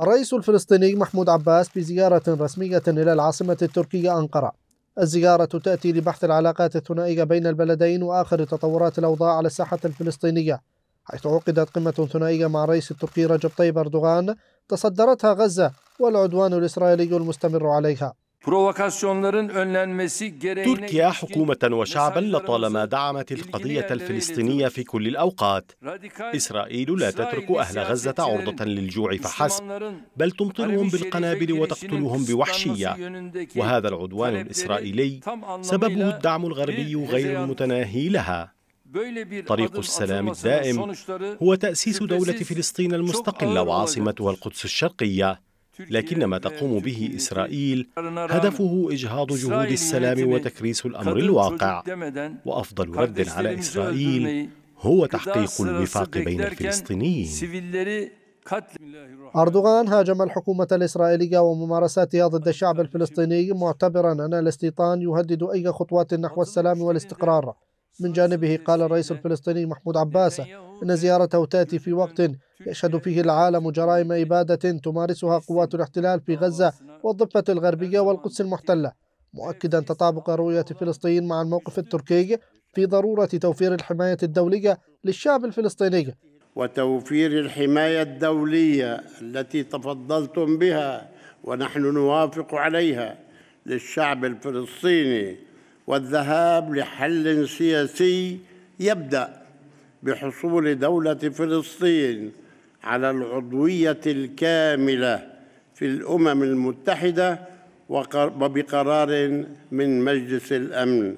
الرئيس الفلسطيني محمود عباس بزيارة رسمية إلى العاصمة التركية أنقرة الزيارة تأتي لبحث العلاقات الثنائية بين البلدين وآخر تطورات الأوضاع على الساحة الفلسطينية حيث عقدت قمة ثنائية مع الرئيس التركي رجب طيب أردوغان تصدرتها غزة والعدوان الإسرائيلي المستمر عليها تركيا حكومة وشعبا لطالما دعمت القضية الفلسطينية في كل الأوقات إسرائيل لا تترك أهل غزة عرضة للجوع فحسب بل تمطرهم بالقنابل وتقتلهم بوحشية وهذا العدوان الإسرائيلي سببه الدعم الغربي غير المتناهي لها طريق السلام الدائم هو تأسيس دولة فلسطين المستقلة وعاصمتها القدس الشرقية لكن ما تقوم به إسرائيل هدفه إجهاض جهود السلام وتكريس الأمر الواقع وأفضل رد على إسرائيل هو تحقيق الوفاق بين الفلسطينيين أردوغان هاجم الحكومة الإسرائيلية وممارساتها ضد الشعب الفلسطيني معتبرا أن الاستيطان يهدد أي خطوات نحو السلام والاستقرار من جانبه قال الرئيس الفلسطيني محمود عباس إن زيارته تأتي في وقت يشهد فيه العالم جرائم إبادة تمارسها قوات الاحتلال في غزة والضفة الغربية والقدس المحتلة مؤكدا تطابق رؤية فلسطين مع الموقف التركي في ضرورة توفير الحماية الدولية للشعب الفلسطيني وتوفير الحماية الدولية التي تفضلتم بها ونحن نوافق عليها للشعب الفلسطيني والذهاب لحل سياسي يبدأ بحصول دولة فلسطين على العضوية الكاملة في الأمم المتحدة وبقرار من مجلس الأمن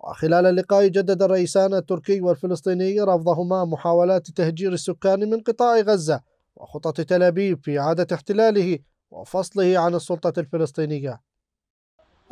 وخلال اللقاء جدد الرئيسان التركي والفلسطيني رفضهما محاولات تهجير السكان من قطاع غزة وخطط تل أبيب في إعادة احتلاله وفصله عن السلطة الفلسطينية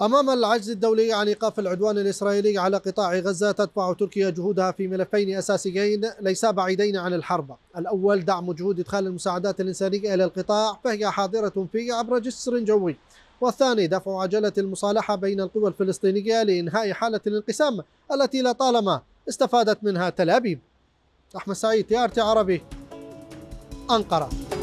أمام العجز الدولي عن إيقاف العدوان الإسرائيلي على قطاع غزة تتبع تركيا جهودها في ملفين أساسيين ليسا بعيدين عن الحرب الأول دعم جهود إدخال المساعدات الإنسانية إلى القطاع فهي حاضرة فيه عبر جسر جوي والثاني دفع عجلة المصالحة بين القوى الفلسطينية لإنهاء حالة الانقسام التي لطالما استفادت منها تل أبيب أحمد سعيد تي عربي أنقرة